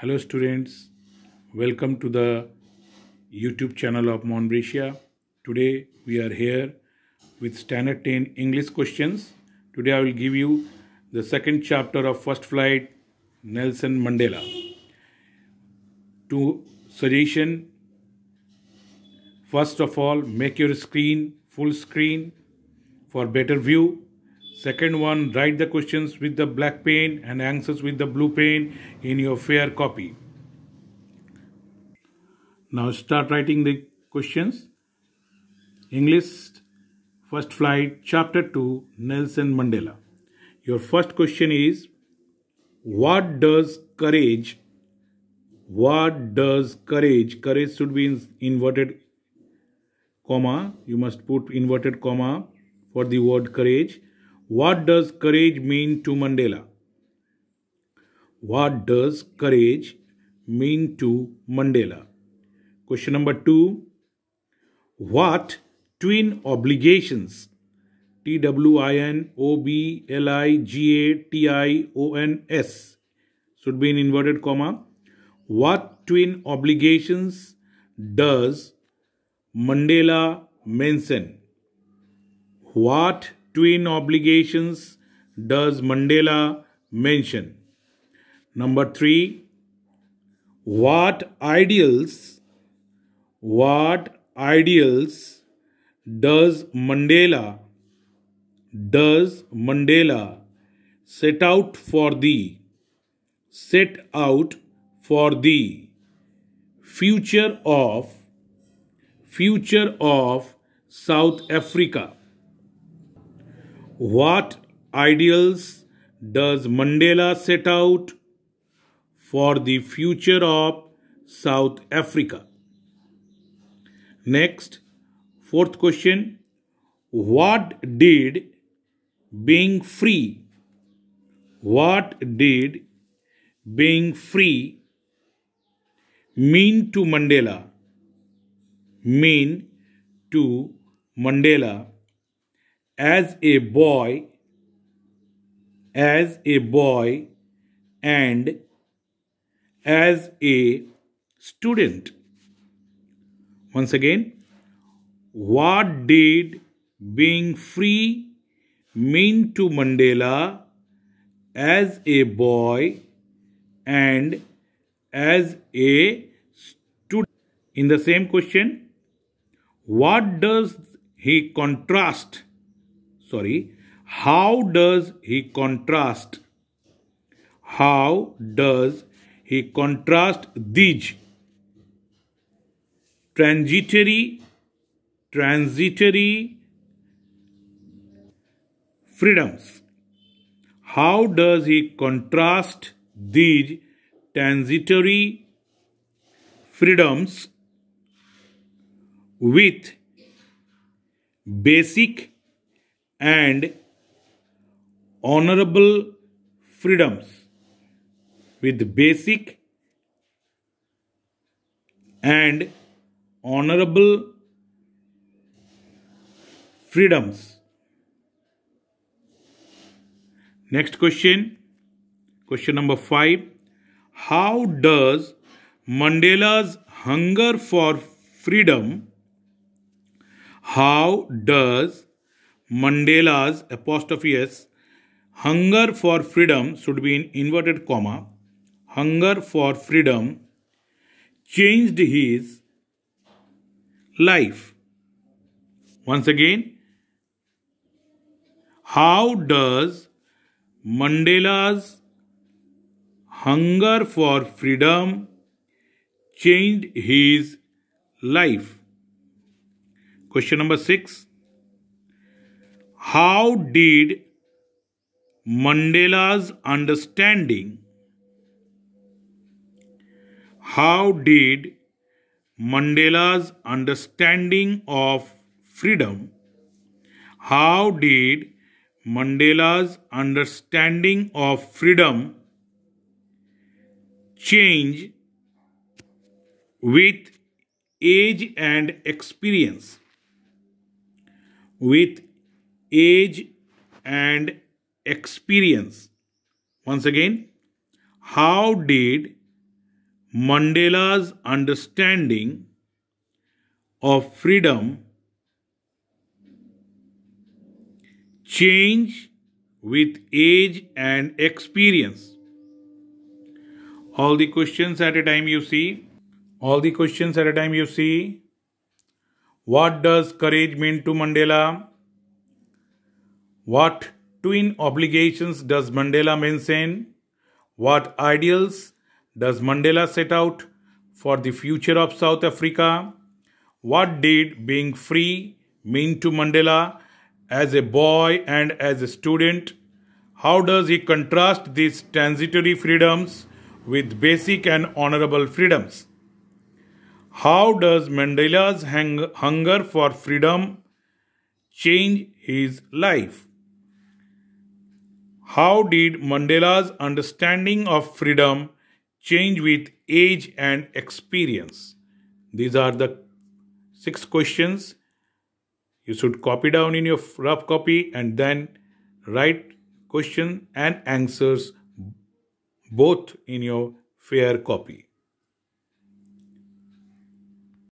Hello students, welcome to the YouTube channel of Monbracia. Today we are here with standard 10 English questions. Today I will give you the second chapter of First Flight Nelson Mandela. To suggestion, first of all make your screen full screen for better view. Second one, write the questions with the black pen and answers with the blue pen in your fair copy. Now start writing the questions. English First Flight, Chapter 2, Nelson Mandela. Your first question is What does courage? What does courage? Courage should be in inverted comma. You must put inverted comma for the word courage. What does courage mean to Mandela? What does courage mean to Mandela? Question number two. What twin obligations, T W I N O B L I G A T I O N S, should be in inverted comma. What twin obligations does Mandela mention? What twin obligations does Mandela mention? Number three, what ideals, what ideals does Mandela, does Mandela set out for the set out for the future of, future of South Africa what ideals does Mandela set out for the future of South Africa? Next, fourth question What did being free? What did being free mean to Mandela? Mean to Mandela as a boy, as a boy, and as a student. Once again, what did being free mean to Mandela as a boy and as a student? In the same question, what does he contrast sorry, how does he contrast? How does he contrast these transitory, transitory freedoms? How does he contrast these transitory freedoms with basic and honorable freedoms with basic and honorable freedoms. Next question, question number five. How does Mandela's hunger for freedom, how does Mandela's apostrophe s hunger for freedom should be in inverted comma hunger for freedom changed his life. Once again, how does Mandela's hunger for freedom changed his life? Question number six. How did Mandela's understanding how did Mandela's understanding of freedom how did Mandela's understanding of freedom change with age and experience with age and experience. Once again, how did Mandela's understanding of freedom change with age and experience? All the questions at a time you see. All the questions at a time you see. What does courage mean to Mandela? What twin obligations does Mandela mention? What ideals does Mandela set out for the future of South Africa? What did being free mean to Mandela as a boy and as a student? How does he contrast these transitory freedoms with basic and honorable freedoms? How does Mandela's hunger for freedom change his life? How did Mandela's understanding of freedom change with age and experience? These are the six questions. You should copy down in your rough copy and then write question and answers both in your fair copy.